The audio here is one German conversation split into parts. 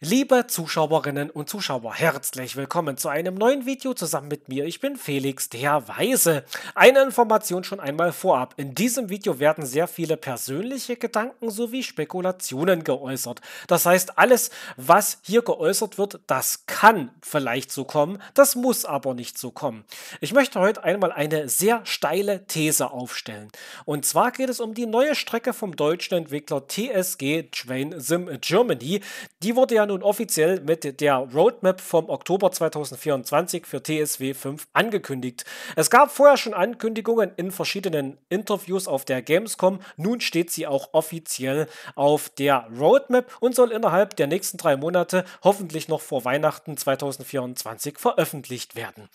Liebe Zuschauerinnen und Zuschauer, herzlich willkommen zu einem neuen Video zusammen mit mir. Ich bin Felix der Weise. Eine Information schon einmal vorab. In diesem Video werden sehr viele persönliche Gedanken sowie Spekulationen geäußert. Das heißt, alles, was hier geäußert wird, das kann vielleicht so kommen, das muss aber nicht so kommen. Ich möchte heute einmal eine sehr steile These aufstellen. Und zwar geht es um die neue Strecke vom deutschen Entwickler TSG Train Sim Germany. Die wurde ja nun offiziell mit der Roadmap vom Oktober 2024 für TSW 5 angekündigt. Es gab vorher schon Ankündigungen in verschiedenen Interviews auf der Gamescom. Nun steht sie auch offiziell auf der Roadmap und soll innerhalb der nächsten drei Monate hoffentlich noch vor Weihnachten 2024 veröffentlicht werden.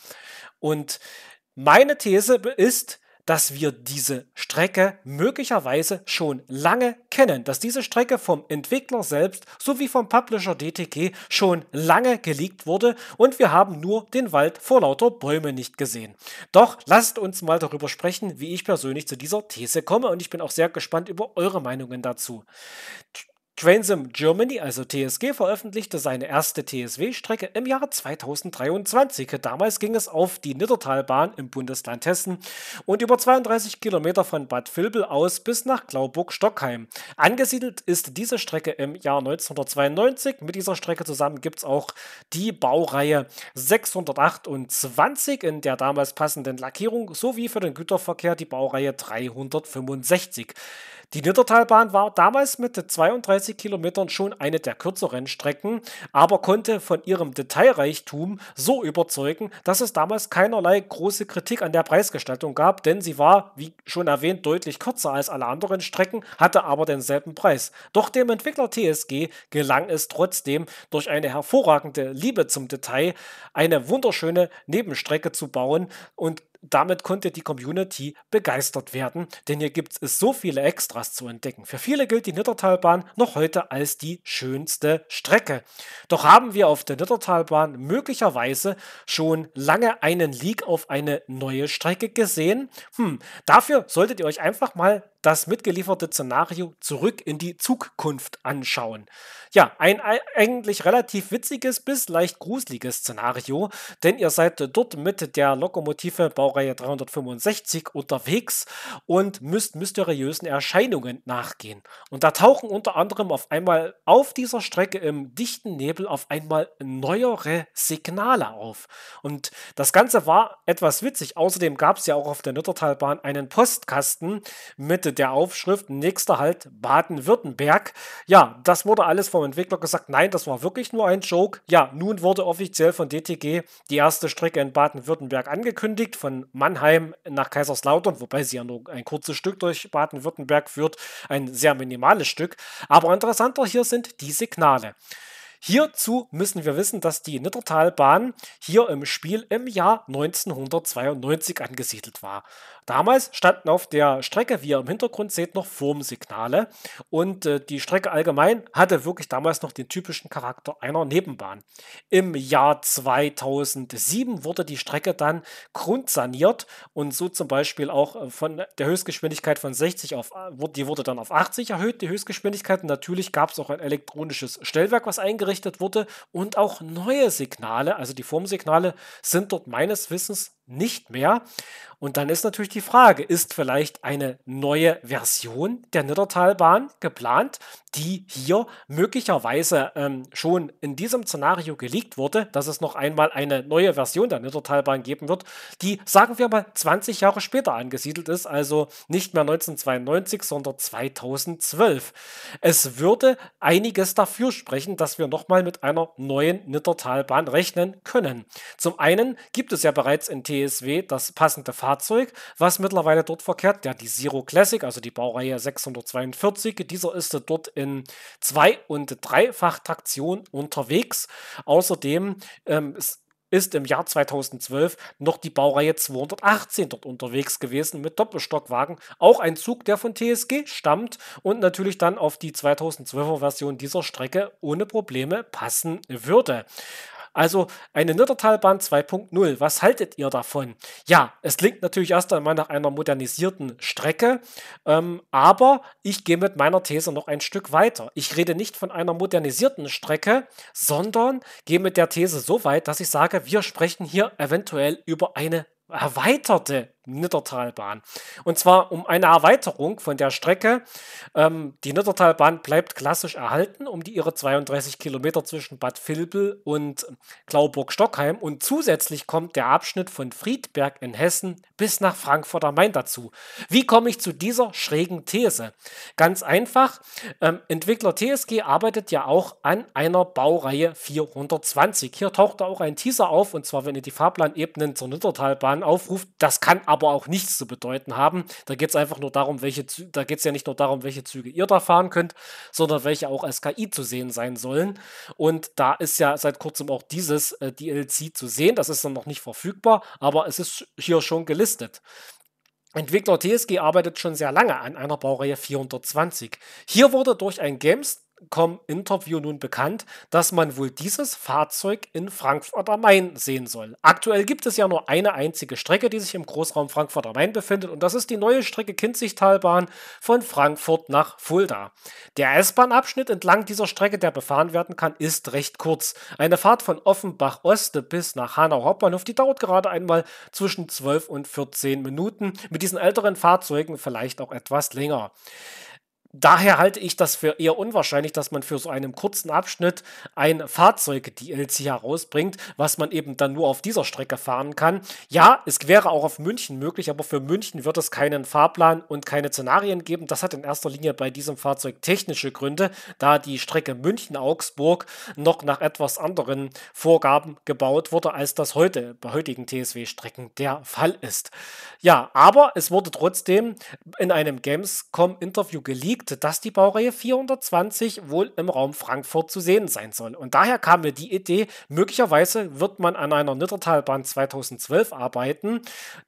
Und meine These ist, dass wir diese Strecke möglicherweise schon lange kennen, dass diese Strecke vom Entwickler selbst sowie vom Publisher DTG schon lange geleakt wurde und wir haben nur den Wald vor lauter Bäume nicht gesehen. Doch lasst uns mal darüber sprechen, wie ich persönlich zu dieser These komme und ich bin auch sehr gespannt über eure Meinungen dazu. Trainsim Germany, also TSG, veröffentlichte seine erste TSW-Strecke im Jahr 2023. Damals ging es auf die Niddertalbahn im Bundesland Hessen und über 32 Kilometer von Bad Vilbel aus bis nach Glauburg-Stockheim. Angesiedelt ist diese Strecke im Jahr 1992. Mit dieser Strecke zusammen gibt es auch die Baureihe 628 in der damals passenden Lackierung sowie für den Güterverkehr die Baureihe 365. Die Niddertalbahn war damals mit 32 Kilometern schon eine der kürzeren Strecken, aber konnte von ihrem Detailreichtum so überzeugen, dass es damals keinerlei große Kritik an der Preisgestaltung gab, denn sie war, wie schon erwähnt, deutlich kürzer als alle anderen Strecken, hatte aber denselben Preis. Doch dem Entwickler TSG gelang es trotzdem, durch eine hervorragende Liebe zum Detail eine wunderschöne Nebenstrecke zu bauen und damit konnte die Community begeistert werden, denn hier gibt es so viele Extras zu entdecken. Für viele gilt die Nittertalbahn noch heute als die schönste Strecke. Doch haben wir auf der Nittertalbahn möglicherweise schon lange einen Leak auf eine neue Strecke gesehen? Hm, dafür solltet ihr euch einfach mal das mitgelieferte Szenario zurück in die Zukunft anschauen. Ja, ein eigentlich relativ witziges bis leicht gruseliges Szenario, denn ihr seid dort mit der Lokomotive Baureihe 365 unterwegs und müsst mysteriösen Erscheinungen nachgehen. Und da tauchen unter anderem auf einmal auf dieser Strecke im dichten Nebel auf einmal neuere Signale auf. Und das Ganze war etwas witzig. Außerdem gab es ja auch auf der Nürtertalbahn einen Postkasten mit der Aufschrift, nächster Halt Baden-Württemberg. Ja, das wurde alles vom Entwickler gesagt, nein, das war wirklich nur ein Joke. Ja, nun wurde offiziell von DTG die erste Strecke in Baden-Württemberg angekündigt, von Mannheim nach Kaiserslautern, wobei sie ja nur ein kurzes Stück durch Baden-Württemberg führt, ein sehr minimales Stück. Aber interessanter hier sind die Signale. Hierzu müssen wir wissen, dass die Nittertalbahn hier im Spiel im Jahr 1992 angesiedelt war. Damals standen auf der Strecke, wie ihr im Hintergrund seht, noch Formsignale und äh, die Strecke allgemein hatte wirklich damals noch den typischen Charakter einer Nebenbahn. Im Jahr 2007 wurde die Strecke dann grundsaniert und so zum Beispiel auch äh, von der Höchstgeschwindigkeit von 60 auf, äh, die wurde dann auf 80 erhöht, die Höchstgeschwindigkeit. Und natürlich gab es auch ein elektronisches Stellwerk, was eingerichtet ausgerichtet wurde und auch neue Signale, also die Formsignale, sind dort meines Wissens nicht mehr. Und dann ist natürlich die Frage, ist vielleicht eine neue Version der Niddertalbahn geplant, die hier möglicherweise ähm, schon in diesem Szenario gelegt wurde, dass es noch einmal eine neue Version der Niddertalbahn geben wird, die, sagen wir mal, 20 Jahre später angesiedelt ist, also nicht mehr 1992, sondern 2012. Es würde einiges dafür sprechen, dass wir nochmal mit einer neuen Niddertalbahn rechnen können. Zum einen gibt es ja bereits in TSW das passende Fahrzeug, was mittlerweile dort verkehrt. der die Zero Classic, also die Baureihe 642. Dieser ist dort in zwei- und dreifach-Traktion unterwegs. Außerdem ähm, ist im Jahr 2012 noch die Baureihe 218 dort unterwegs gewesen mit Doppelstockwagen. Auch ein Zug, der von TSG stammt und natürlich dann auf die 2012er Version dieser Strecke ohne Probleme passen würde. Also eine Nürtertalbahn 2.0. Was haltet ihr davon? Ja, es klingt natürlich erst einmal nach einer modernisierten Strecke, ähm, aber ich gehe mit meiner These noch ein Stück weiter. Ich rede nicht von einer modernisierten Strecke, sondern gehe mit der These so weit, dass ich sage, wir sprechen hier eventuell über eine erweiterte Niddertalbahn. Und zwar um eine Erweiterung von der Strecke. Ähm, die Niddertalbahn bleibt klassisch erhalten, um die ihre 32 Kilometer zwischen Bad Vilbel und klauburg stockheim Und zusätzlich kommt der Abschnitt von Friedberg in Hessen bis nach Frankfurt am Main dazu. Wie komme ich zu dieser schrägen These? Ganz einfach, ähm, Entwickler TSG arbeitet ja auch an einer Baureihe 420. Hier taucht auch ein Teaser auf, und zwar, wenn ihr die Fahrplanebenen zur Niddertalbahn aufruft, das kann auch aber auch nichts zu bedeuten haben. Da geht es einfach nur darum, welche Zü da geht es ja nicht nur darum, welche Züge ihr da fahren könnt, sondern welche auch als KI zu sehen sein sollen. Und da ist ja seit kurzem auch dieses äh, DLC zu sehen. Das ist dann noch nicht verfügbar, aber es ist hier schon gelistet. Entwickler TSG arbeitet schon sehr lange an einer Baureihe 420. Hier wurde durch ein Games Interview nun bekannt, dass man wohl dieses Fahrzeug in Frankfurt am Main sehen soll. Aktuell gibt es ja nur eine einzige Strecke, die sich im Großraum Frankfurt am Main befindet und das ist die neue Strecke Kinzigtalbahn von Frankfurt nach Fulda. Der S-Bahn-Abschnitt entlang dieser Strecke, der befahren werden kann, ist recht kurz. Eine Fahrt von Offenbach Oste bis nach Hanau Hauptbahnhof, die dauert gerade einmal zwischen 12 und 14 Minuten. Mit diesen älteren Fahrzeugen vielleicht auch etwas länger daher halte ich das für eher unwahrscheinlich, dass man für so einen kurzen Abschnitt ein Fahrzeug-DLC herausbringt, was man eben dann nur auf dieser Strecke fahren kann. Ja, es wäre auch auf München möglich, aber für München wird es keinen Fahrplan und keine Szenarien geben. Das hat in erster Linie bei diesem Fahrzeug technische Gründe, da die Strecke München-Augsburg noch nach etwas anderen Vorgaben gebaut wurde, als das heute bei heutigen TSW-Strecken der Fall ist. Ja, aber es wurde trotzdem in einem Gamescom-Interview geleakt, liegt, dass die Baureihe 420 wohl im Raum Frankfurt zu sehen sein soll. Und daher kam mir die Idee, möglicherweise wird man an einer Nittertalbahn 2012 arbeiten,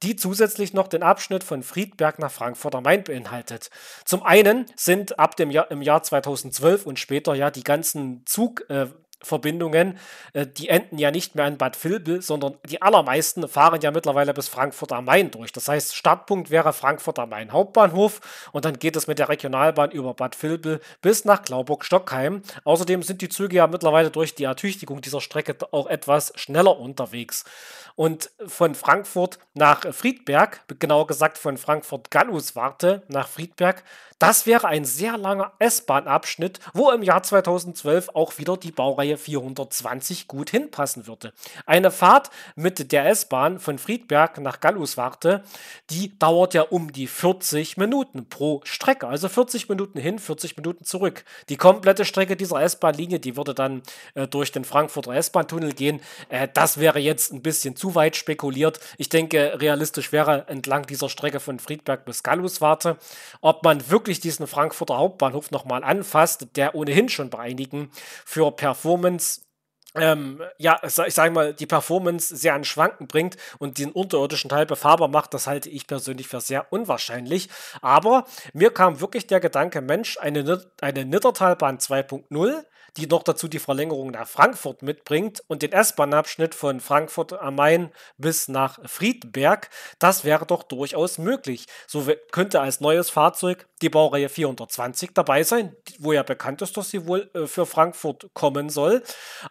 die zusätzlich noch den Abschnitt von Friedberg nach Frankfurt am Main beinhaltet. Zum einen sind ab dem Jahr, im Jahr 2012 und später ja die ganzen Zug, äh, Verbindungen, äh, die enden ja nicht mehr in Bad Vilbel, sondern die allermeisten fahren ja mittlerweile bis Frankfurt am Main durch. Das heißt, Startpunkt wäre Frankfurt am Main Hauptbahnhof und dann geht es mit der Regionalbahn über Bad Vilbel bis nach Glauburg-Stockheim. Außerdem sind die Züge ja mittlerweile durch die Ertüchtigung dieser Strecke auch etwas schneller unterwegs. Und von Frankfurt nach Friedberg, genauer gesagt von Frankfurt-Gallus-Warte nach Friedberg, das wäre ein sehr langer S-Bahn-Abschnitt, wo im Jahr 2012 auch wieder die Baureihe 420 gut hinpassen würde. Eine Fahrt mit der S-Bahn von Friedberg nach Galluswarte, die dauert ja um die 40 Minuten pro Strecke, also 40 Minuten hin, 40 Minuten zurück. Die komplette Strecke dieser S-Bahn-Linie, die würde dann äh, durch den Frankfurter S-Bahn-Tunnel gehen. Äh, das wäre jetzt ein bisschen zu weit spekuliert. Ich denke, realistisch wäre entlang dieser Strecke von Friedberg bis Galluswarte, ob man wirklich diesen Frankfurter Hauptbahnhof nochmal anfasst, der ohnehin schon bei einigen für Performance Performance ähm, ja, ich sage mal, die Performance sehr an Schwanken bringt und den unterirdischen Teil befahrbar macht, das halte ich persönlich für sehr unwahrscheinlich. Aber mir kam wirklich der Gedanke, Mensch, eine, eine Nittertalbahn 2.0 die noch dazu die Verlängerung nach Frankfurt mitbringt und den S-Bahn-Abschnitt von Frankfurt am Main bis nach Friedberg. Das wäre doch durchaus möglich. So könnte als neues Fahrzeug die Baureihe 420 dabei sein, wo ja bekannt ist, dass sie wohl äh, für Frankfurt kommen soll.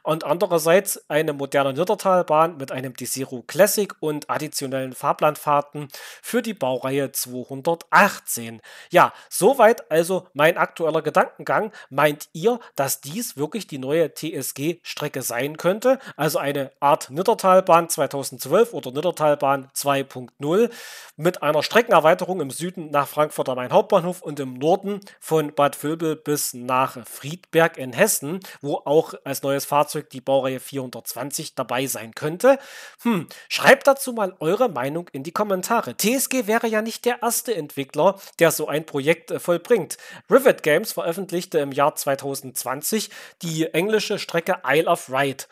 Und andererseits eine moderne Niedertalbahn mit einem Desiro Classic und additionellen Fahrplanfahrten für die Baureihe 218. Ja, soweit also mein aktueller Gedankengang. Meint ihr, dass dies es wirklich die neue TSG-Strecke sein könnte. Also eine Art Nittertalbahn 2012 oder Nittertalbahn 2.0 mit einer Streckenerweiterung im Süden nach Frankfurt am Main Hauptbahnhof und im Norden von Bad Vöbel bis nach Friedberg in Hessen, wo auch als neues Fahrzeug die Baureihe 420 dabei sein könnte. Hm, schreibt dazu mal eure Meinung in die Kommentare. TSG wäre ja nicht der erste Entwickler, der so ein Projekt äh, vollbringt. Rivet Games veröffentlichte im Jahr 2020 die englische Strecke Isle of Wight.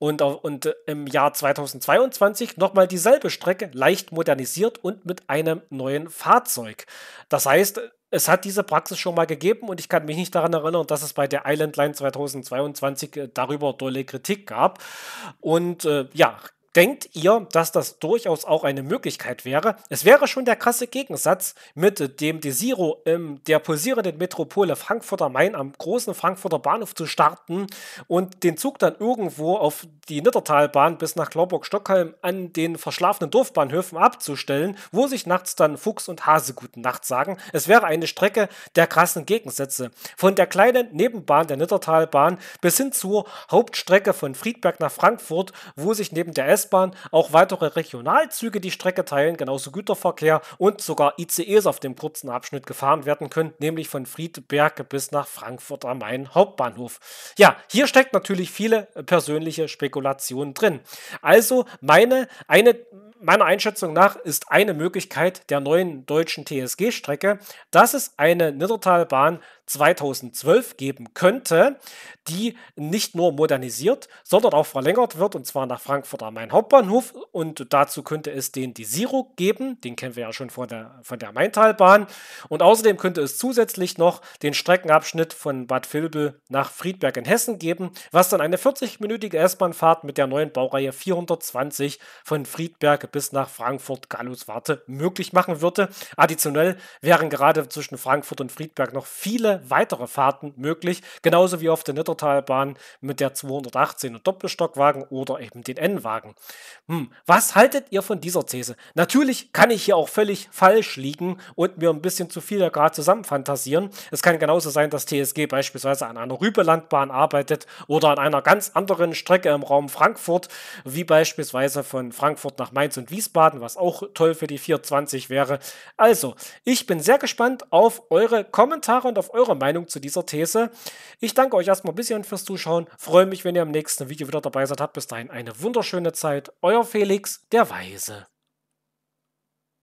Und, und, äh, im Jahr 2022 nochmal dieselbe Strecke, leicht modernisiert und mit einem neuen Fahrzeug. Das heißt, es hat diese Praxis schon mal gegeben und ich kann mich nicht daran erinnern, dass es bei der Island Line 2022 äh, darüber dolle Kritik gab. Und äh, ja, denkt ihr, dass das durchaus auch eine Möglichkeit wäre? Es wäre schon der krasse Gegensatz mit dem Desiro in ähm, der pulsierenden Metropole Frankfurt am Main am großen Frankfurter Bahnhof zu starten und den Zug dann irgendwo auf die Nittertalbahn bis nach Klauburg-Stockholm an den verschlafenen Dorfbahnhöfen abzustellen, wo sich nachts dann Fuchs und Hase guten Nacht sagen. Es wäre eine Strecke der krassen Gegensätze. Von der kleinen Nebenbahn der Nittertalbahn bis hin zur Hauptstrecke von Friedberg nach Frankfurt, wo sich neben der S S-Bahn, auch weitere Regionalzüge die Strecke teilen, genauso Güterverkehr und sogar ICEs auf dem kurzen Abschnitt gefahren werden können, nämlich von Friedberg bis nach Frankfurt am Main Hauptbahnhof. Ja, hier steckt natürlich viele äh, persönliche Spekulationen drin. Also meine, eine, meiner Einschätzung nach ist eine Möglichkeit der neuen deutschen TSG-Strecke, dass es eine Niddertalbahn 2012 geben könnte, die nicht nur modernisiert, sondern auch verlängert wird, und zwar nach Frankfurt am Main Hauptbahnhof. Und dazu könnte es den Desiro geben, den kennen wir ja schon von der, von der Maintalbahn. Und außerdem könnte es zusätzlich noch den Streckenabschnitt von Bad Vilbel nach Friedberg in Hessen geben, was dann eine 40-minütige bahnfahrt mit der neuen Baureihe 420 von Friedberg bis nach Frankfurt-Galluswarte möglich machen würde. Additionell wären gerade zwischen Frankfurt und Friedberg noch viele weitere Fahrten möglich, genauso wie auf der Nittertalbahn mit der 218 und Doppelstockwagen oder eben den N-Wagen. Hm, was haltet ihr von dieser These? Natürlich kann ich hier auch völlig falsch liegen und mir ein bisschen zu viel gerade zusammenfantasieren. Es kann genauso sein, dass TSG beispielsweise an einer Rübelandbahn arbeitet oder an einer ganz anderen Strecke im Raum Frankfurt, wie beispielsweise von Frankfurt nach Mainz und Wiesbaden, was auch toll für die 420 wäre. Also, ich bin sehr gespannt auf eure Kommentare und auf eure eure Meinung zu dieser These. Ich danke euch erstmal ein bisschen fürs Zuschauen. Freue mich, wenn ihr im nächsten Video wieder dabei seid. Habt bis dahin eine wunderschöne Zeit. Euer Felix, der Weise.